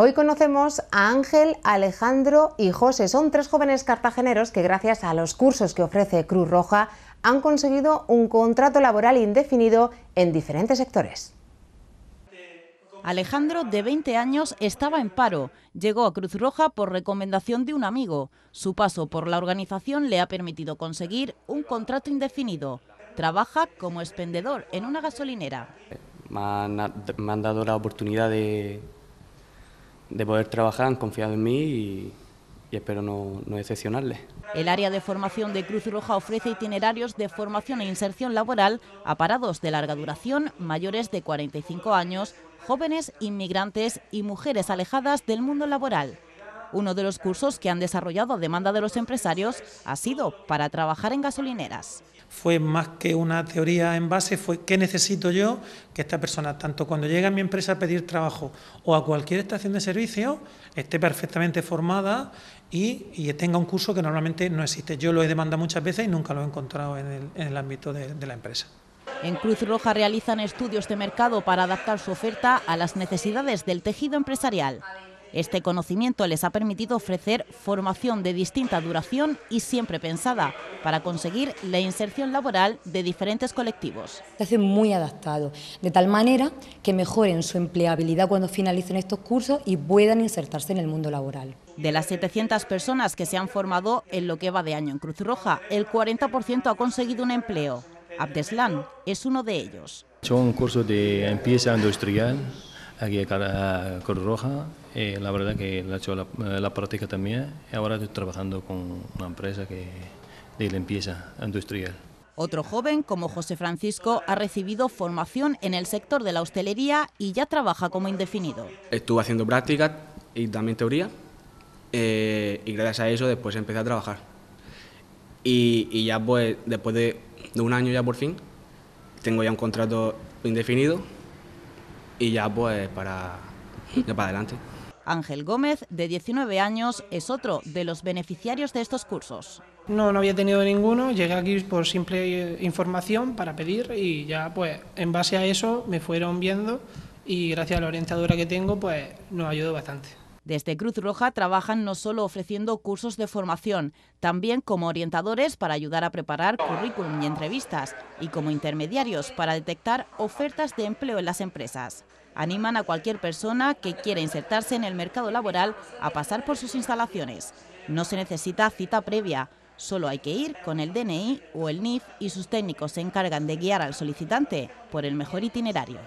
Hoy conocemos a Ángel, Alejandro y José. Son tres jóvenes cartageneros que gracias a los cursos que ofrece Cruz Roja han conseguido un contrato laboral indefinido en diferentes sectores. Alejandro, de 20 años, estaba en paro. Llegó a Cruz Roja por recomendación de un amigo. Su paso por la organización le ha permitido conseguir un contrato indefinido. Trabaja como expendedor en una gasolinera. Me han, dado la oportunidad de, de poder trabajar, han confiado en mí y, espero no, no decepcionarles. El área de formación de Cruz Roja ofrece itinerarios de formación e inserción laboral a parados de larga duración, mayores de 45 años, jóvenes, inmigrantes y mujeres alejadas del mundo laboral. Uno de los cursos que han desarrollado a demanda de los empresarios ha sido para trabajar en gasolineras. Fue más que una teoría en base, fue qué necesito yo que esta persona, tanto cuando llegue a mi empresa a pedir trabajo o a cualquier estación de servicio, esté perfectamente formada y, tenga un curso que normalmente no existe. Yo lo he demandado muchas veces y nunca lo he encontrado en el, ámbito de la empresa. En Cruz Roja realizan estudios de mercado para adaptar su oferta a las necesidades del tejido empresarial. Este conocimiento les ha permitido ofrecer formación de distinta duración y siempre pensada para conseguir la inserción laboral de diferentes colectivos. Se hacen muy adaptados, de tal manera que mejoren su empleabilidad cuando finalicen estos cursos y puedan insertarse en el mundo laboral. De las 700 personas que se han formado en lo que va de año en Cruz Roja, el 40% ha conseguido un empleo. Abdeslan es uno de ellos. Son cursos de empieza industrial, aquí a Cruz Roja. Eh, la verdad que he hecho eh, la, práctica también. ...y Ahora estoy trabajando con una empresa que, de limpieza industrial. Otro joven, como José Francisco, ha recibido formación en el sector de la hostelería y ya trabaja como indefinido. Estuve haciendo prácticas y también teoría, eh, y gracias a eso después empecé a trabajar. Y, y ya pues, después de, de un año ya por fin, tengo ya un contrato indefinido y ya pues para, para adelante. Ángel Gómez, de 19 años, es otro de los beneficiarios de estos cursos. No, no había tenido ninguno, llegué aquí por simple información para pedir y ya pues en base a eso me fueron viendo y gracias a la orientadora que tengo pues nos ayudó bastante. Desde Cruz Roja trabajan no solo ofreciendo cursos de formación, también como orientadores para ayudar a preparar currículum y entrevistas, y como intermediarios para detectar ofertas de empleo en las empresas. Animan a cualquier persona que quiera insertarse en el mercado laboral a pasar por sus instalaciones. No se necesita cita previa, Solo hay que ir con el DNI o el NIF y sus técnicos se encargan de guiar al solicitante por el mejor itinerario.